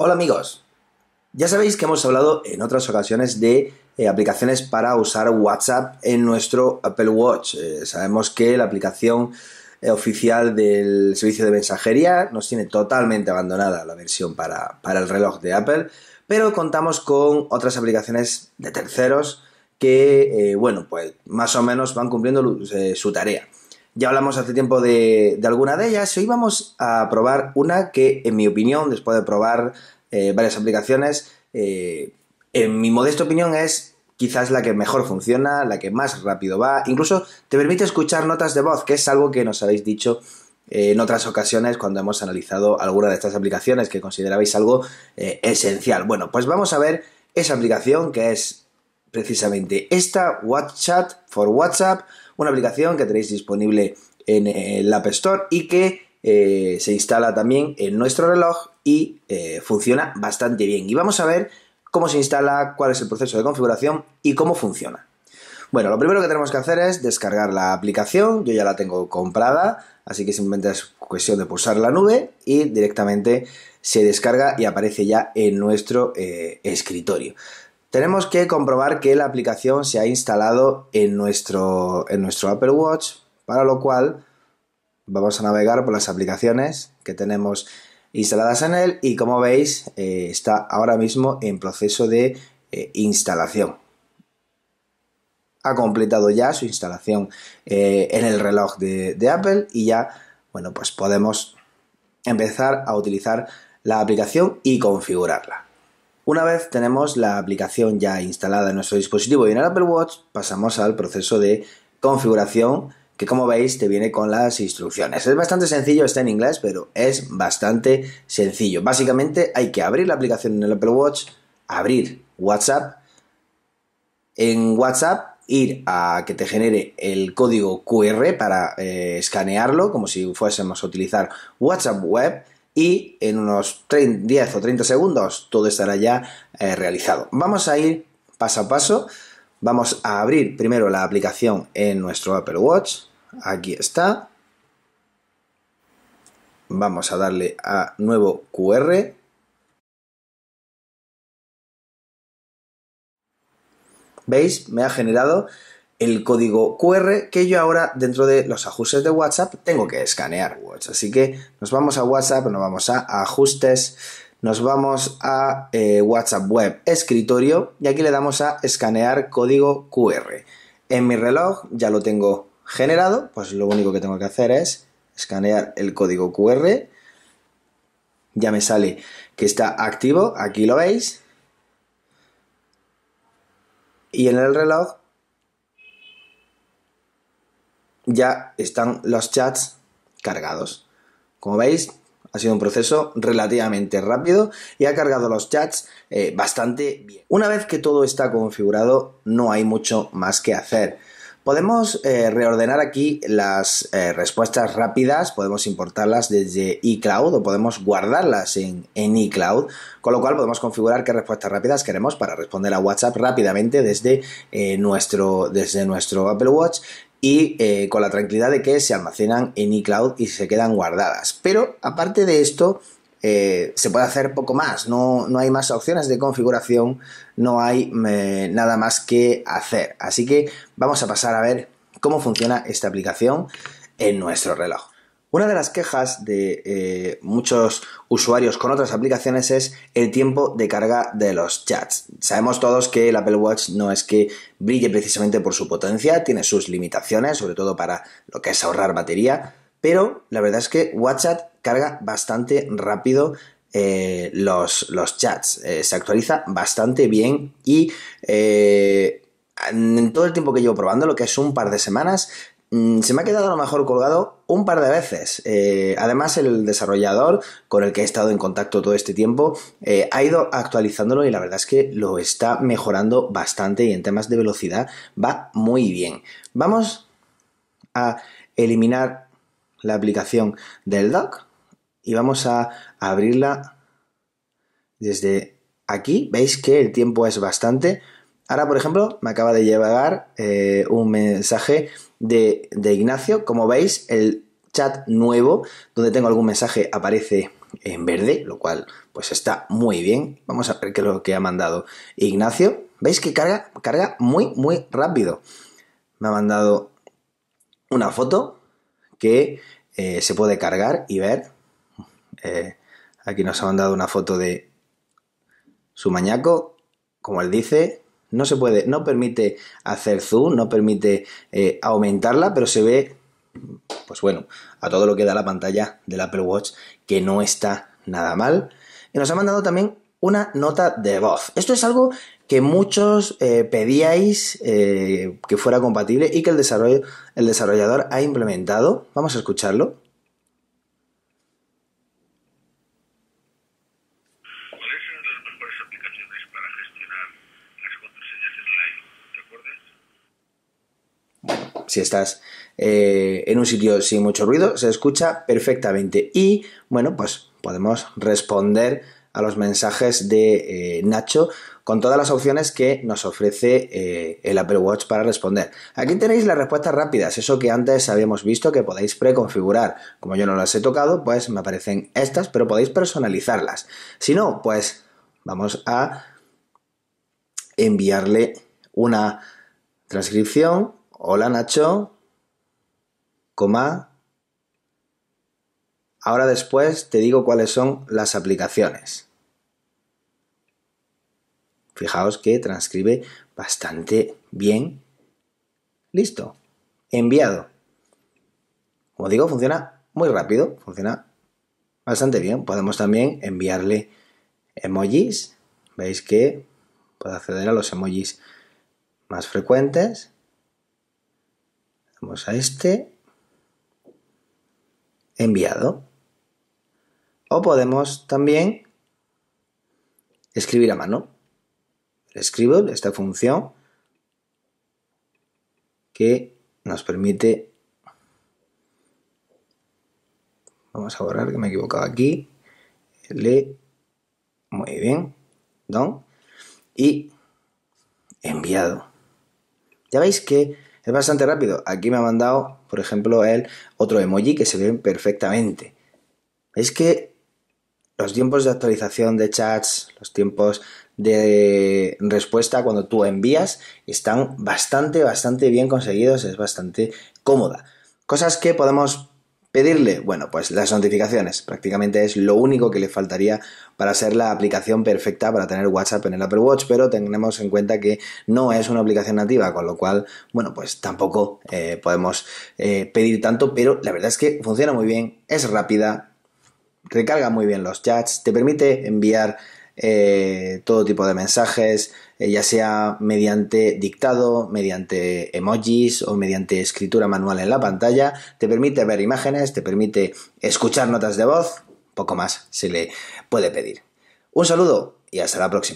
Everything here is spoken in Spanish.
Hola amigos, ya sabéis que hemos hablado en otras ocasiones de eh, aplicaciones para usar WhatsApp en nuestro Apple Watch. Eh, sabemos que la aplicación eh, oficial del servicio de mensajería nos tiene totalmente abandonada la versión para, el reloj de Apple, pero contamos con otras aplicaciones de terceros que, bueno, pues más o menos van cumpliendo su tarea. Ya hablamos hace tiempo de, de alguna de ellas hoy vamos a probar una que, en mi opinión, después de probar eh, varias aplicaciones. Eh, en mi modesta opinión es quizás la que mejor funciona, la que más rápido va. Incluso te permite escuchar notas de voz, que es algo que nos habéis dicho eh, en otras ocasiones cuando hemos analizado alguna de estas aplicaciones que considerabais algo esencial. Bueno, pues vamos a ver esa aplicación que es precisamente esta WhatsApp for WhatsApp, una aplicación que tenéis disponible en el App Store y que eh, se instala también en nuestro reloj y eh, funciona bastante bien. Y vamos a ver cómo se instala, cuál es el proceso de configuración y cómo funciona. Bueno, lo primero que tenemos que hacer es descargar la aplicación, yo ya la tengo comprada, así que simplemente es cuestión de pulsar la nube y directamente se descarga y aparece ya en nuestro eh, escritorio. Tenemos que comprobar que la aplicación se ha instalado en nuestro, en nuestro Apple Watch, para lo cual vamos a navegar por las aplicaciones que tenemos instaladas en él y como veis eh, está ahora mismo en proceso de eh, instalación. Ha completado ya su instalación eh, en el reloj de, Apple y ya, bueno, pues podemos empezar a utilizar la aplicación y configurarla. Una vez tenemos la aplicación ya instalada en nuestro dispositivo y en el Apple Watch, pasamos al proceso de configuración que como veis te viene con las instrucciones. Es bastante sencillo, está en inglés, pero es bastante sencillo. Básicamente hay que abrir la aplicación en el Apple Watch, abrir WhatsApp, en WhatsApp ir a que te genere el código QR para eh, escanearlo, como si fuésemos a utilizar WhatsApp Web y en unos 10 o 30 segundos todo estará ya eh, realizado. Vamos a ir paso a paso Vamos a abrir primero la aplicación en nuestro Apple Watch. Aquí está. Vamos a darle a nuevo QR. ¿Veis? Me ha generado el código QR que yo ahora dentro de los ajustes de WhatsApp tengo que escanear. Así que nos vamos a WhatsApp, nos vamos a ajustes nos vamos a eh, WhatsApp Web Escritorio y aquí le damos a escanear código QR. En mi reloj ya lo tengo generado, pues lo único que tengo que hacer es escanear el código QR. Ya me sale que está activo, aquí lo veis. Y en el reloj ya están los chats cargados. Como veis, ha sido un proceso relativamente rápido y ha cargado los chats eh, bastante bien. Una vez que todo está configurado, no hay mucho más que hacer. Podemos eh, reordenar aquí las eh, respuestas rápidas, podemos importarlas desde iCloud o podemos guardarlas en, en iCloud, con lo cual podemos configurar qué respuestas rápidas queremos para responder a WhatsApp rápidamente desde, nuestro, desde nuestro Apple Watch y eh, con la tranquilidad de que se almacenan en iCloud y se quedan guardadas. Pero aparte de esto, eh, se puede hacer poco más, no, hay más opciones de configuración, no hay eh, nada más que hacer. Así que vamos a pasar a ver cómo funciona esta aplicación en nuestro reloj. Una de las quejas de eh, muchos usuarios con otras aplicaciones es el tiempo de carga de los chats. Sabemos todos que el Apple Watch no es que brille precisamente por su potencia, tiene sus limitaciones, sobre todo para lo que es ahorrar batería, pero la verdad es que WhatsApp carga bastante rápido eh, los, los, chats. Eh, se actualiza bastante bien y en todo el tiempo que llevo probando, lo que es un par de semanas, Mm, se me ha quedado a lo mejor colgado un par de veces. Eh, además, el desarrollador con el que he estado en contacto todo este tiempo eh, ha ido actualizándolo y la verdad es que lo está mejorando bastante y en temas de velocidad va muy bien. Vamos a eliminar la aplicación del dock y vamos a abrirla desde aquí. Veis que el tiempo es bastante. Ahora, por ejemplo, me acaba de llegar eh, un mensaje de, Ignacio. Como veis, el chat nuevo donde tengo algún mensaje aparece en verde, lo cual pues está muy bien. Vamos a ver qué es lo que ha mandado Ignacio. ¿Veis que carga, carga muy, muy rápido? Me ha mandado una foto que eh, se puede cargar y ver. Eh, aquí nos ha mandado una foto de su mañaco, como él dice. No se puede, no permite hacer zoom, no permite eh, aumentarla, pero se ve, pues bueno, a todo lo que da la pantalla del Apple Watch, que no está nada mal. Y nos ha mandado también una nota de voz. Esto es algo que muchos eh, pedíais eh, que fuera compatible y que el, desarrollo, el desarrollador ha implementado. Vamos a escucharlo. si estás eh, en un sitio sin mucho ruido, se escucha perfectamente. Y bueno, pues podemos responder a los mensajes de eh, Nacho con todas las opciones que nos ofrece eh, el Apple Watch para responder. Aquí tenéis las respuestas rápidas, eso que antes habíamos visto que podéis preconfigurar. Como yo no las he tocado, pues me aparecen estas, pero podéis personalizarlas. Si no, pues vamos a enviarle una transcripción Hola Nacho, coma. Ahora después te digo cuáles son las aplicaciones. Fijaos que transcribe bastante bien. Listo. Enviado. Como digo, funciona muy rápido, funciona bastante bien. Podemos también enviarle emojis. Veis que puedo acceder a los emojis más frecuentes Vamos a este. Enviado. O podemos también escribir a mano. Escribo esta función que nos permite... Vamos a borrar que me he equivocado aquí. Le... Muy bien. Don. Y enviado. Ya veis que es bastante rápido. Aquí me ha mandado, por ejemplo, el otro emoji que se ve perfectamente. Es que los tiempos de actualización de chats, los tiempos de respuesta cuando tú envías están bastante, bastante bien conseguidos, es bastante cómoda. Cosas que podemos pedirle? Bueno, pues las notificaciones. Prácticamente es lo único que le faltaría para ser la aplicación perfecta para tener WhatsApp en el Apple Watch, pero tenemos en cuenta que no es una aplicación nativa, con lo cual, bueno, pues tampoco eh, podemos eh, pedir tanto, pero la verdad es que funciona muy bien, es rápida, recarga muy bien los chats, te permite enviar eh, todo tipo de mensajes, eh, ya sea mediante dictado, mediante emojis o mediante escritura manual en la pantalla. Te permite ver imágenes, te permite escuchar notas de voz, poco más se le puede pedir. Un saludo y hasta la próxima.